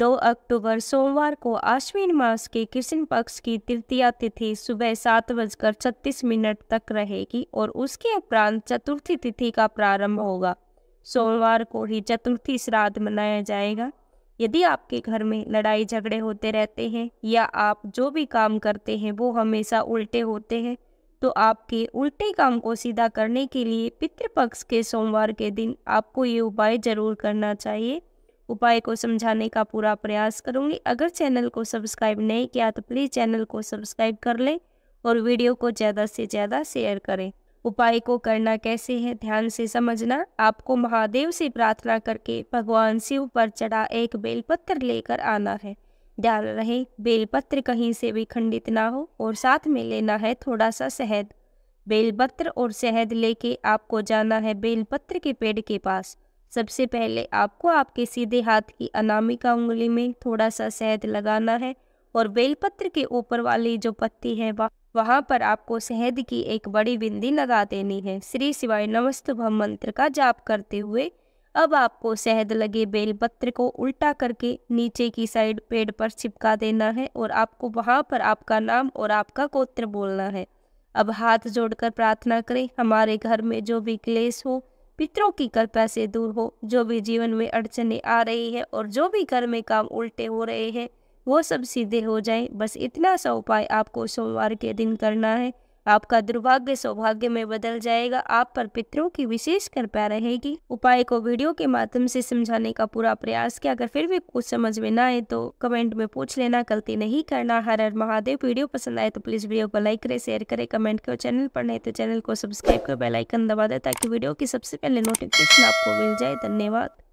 दो अक्टूबर सोमवार को आश्विन मास के कृष्ण पक्ष की तृतीया तिथि सुबह सात बजकर छत्तीस मिनट तक रहेगी और उसके उपरांत चतुर्थी तिथि का प्रारंभ होगा सोमवार को ही चतुर्थी श्राद्ध मनाया जाएगा यदि आपके घर में लड़ाई झगड़े होते रहते हैं या आप जो भी काम करते हैं वो हमेशा उल्टे होते हैं तो आपके उल्टे काम को सीधा करने के लिए पितृपक्ष के सोमवार के दिन आपको ये उपाय जरूर करना चाहिए उपाय को समझाने का पूरा प्रयास करूंगी अगर चैनल को सब्सक्राइब नहीं किया तो प्लीज़ चैनल को सब्सक्राइब कर लें और वीडियो को ज़्यादा से ज़्यादा शेयर करें उपाय को करना कैसे है ध्यान से समझना आपको महादेव से प्रार्थना करके भगवान शिव पर चढ़ा एक बेलपत्र लेकर आना है ध्यान रहे बेलपत्र कहीं से भी खंडित ना हो और साथ में लेना है थोड़ा सा शहद बेलपत्र और शहद लेके आपको जाना है बेलपत्र के पेड़ के पास सबसे पहले आपको आपके सीधे हाथ की अनामिका उंगली में थोड़ा सा शहद लगाना है और बेलपत्र के ऊपर वाली जो पत्ती है वह वहाँ पर आपको शहद की एक बड़ी बिंदी लगा देनी है श्री शिवाय नमस्तुभ मंत्र का जाप करते हुए अब आपको शहद लगे बेलपत्र को उल्टा करके नीचे की साइड पेड़ पर चिपका देना है और आपको वहाँ पर आपका नाम और आपका गोत्र बोलना है अब हाथ जोड़कर प्रार्थना करें हमारे घर में जो भी क्लेश हो पितरों की कृपा से दूर हो जो भी जीवन में अड़चने आ रही है और जो भी घर में काम उल्टे हो रहे हैं वो सब सीधे हो जाएं बस इतना सा उपाय आपको सोमवार के दिन करना है आपका दुर्भाग्य सौभाग्य में बदल जाएगा आप पर पितरों की विशेष कृपा रहेगी उपाय को वीडियो के माध्यम से समझाने का पूरा प्रयास किया अगर फिर भी कुछ समझ में ना आए तो कमेंट में पूछ लेना गलती नहीं करना हर हर महादेव वीडियो पसंद आए तो प्लीज वीडियो को लाइक करें शेयर करें कमेंट करें चैनल पर नहीं तो चैनल को सब्सक्राइब कर बेलाइकन दबा दे ताकि वीडियो की सबसे पहले नोटिफिकेशन आपको मिल जाए धन्यवाद